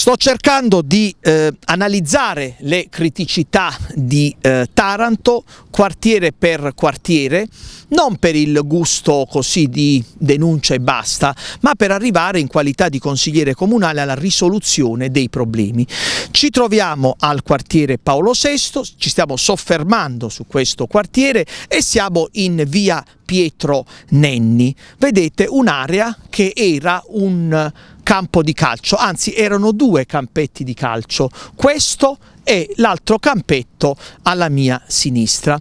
Sto cercando di eh, analizzare le criticità di eh, Taranto quartiere per quartiere, non per il gusto così di denuncia e basta, ma per arrivare in qualità di consigliere comunale alla risoluzione dei problemi. Ci troviamo al quartiere Paolo VI, ci stiamo soffermando su questo quartiere e siamo in via Pietro Nenni. Vedete un'area che era un campo di calcio, anzi erano due campetti di calcio, questo e l'altro campetto alla mia sinistra.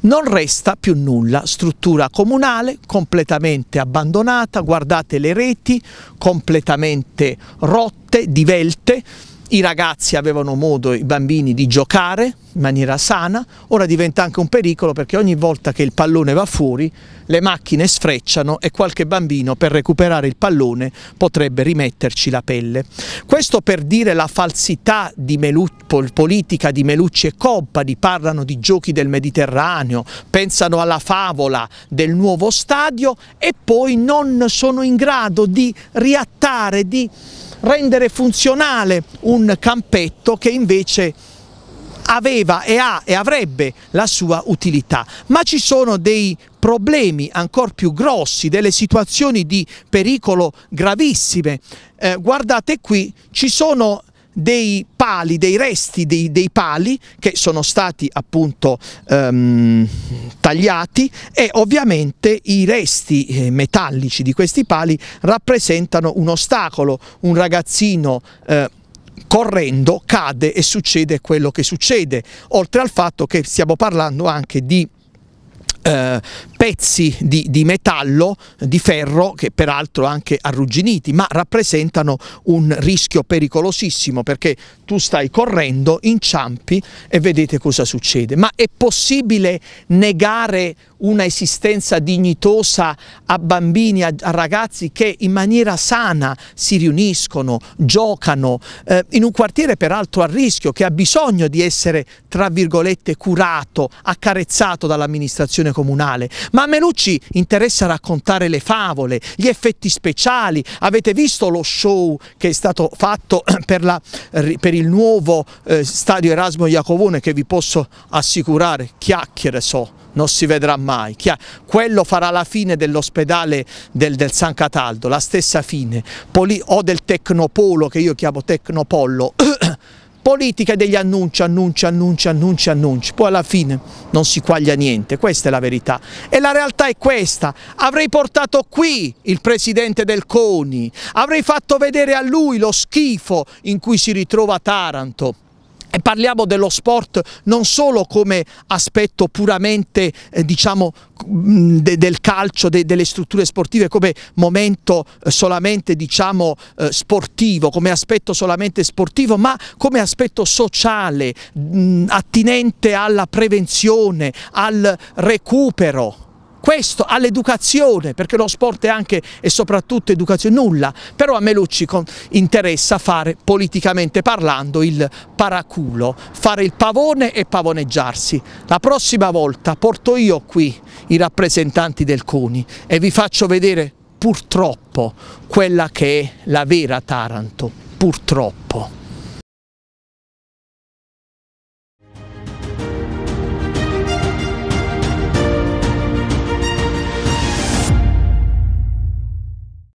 Non resta più nulla, struttura comunale completamente abbandonata, guardate le reti completamente rotte, divelte, i ragazzi avevano modo, i bambini, di giocare in maniera sana, ora diventa anche un pericolo perché ogni volta che il pallone va fuori le macchine sfrecciano e qualche bambino per recuperare il pallone potrebbe rimetterci la pelle. Questo per dire la falsità di Melu politica di Melucci e Company, parlano di giochi del Mediterraneo, pensano alla favola del nuovo stadio e poi non sono in grado di riattare, di rendere funzionale un campetto che invece aveva e ha e avrebbe la sua utilità, ma ci sono dei problemi ancora più grossi, delle situazioni di pericolo gravissime. Eh, guardate qui, ci sono dei pali, dei resti dei, dei pali che sono stati appunto ehm, tagliati e ovviamente i resti eh, metallici di questi pali rappresentano un ostacolo, un ragazzino eh, correndo cade e succede quello che succede, oltre al fatto che stiamo parlando anche di eh, pezzi di, di, metallo, di ferro, che peraltro anche arrugginiti, ma rappresentano un rischio pericolosissimo perché tu stai correndo, inciampi e vedete cosa succede. Ma è possibile negare una esistenza dignitosa a bambini, a, a ragazzi che in maniera sana si riuniscono, giocano, eh, in un quartiere peraltro a rischio, che ha bisogno di essere, tra virgolette, curato, accarezzato dall'amministrazione comunale, ma a Melucci interessa raccontare le favole, gli effetti speciali, avete visto lo show che è stato fatto per, la, per il nuovo eh, stadio Erasmo Iacovone che vi posso assicurare, chiacchiere so non si vedrà mai. Quello farà la fine dell'ospedale del, del, San Cataldo, la stessa fine, Poli, o del Tecnopolo, che io chiamo Tecnopollo, politica degli annunci, annunci, annunci, annunci, annunci, poi alla fine non si quaglia niente, questa è la verità e la realtà è questa, avrei portato qui il presidente del CONI, avrei fatto vedere a lui lo schifo in cui si ritrova Taranto, e parliamo dello sport non solo come aspetto puramente eh, diciamo, mm, de del calcio, de delle strutture sportive, come momento eh, solamente diciamo, eh, sportivo, come aspetto solamente sportivo, ma come aspetto sociale, mh, mm, attinente alla prevenzione, al recupero questo, all'educazione, perché lo sport è anche e soprattutto educazione, nulla, però a Melucci interessa fare politicamente parlando il paraculo, fare il pavone e pavoneggiarsi. La prossima volta porto io qui i rappresentanti del CONI e vi faccio vedere purtroppo quella che è la vera Taranto, purtroppo.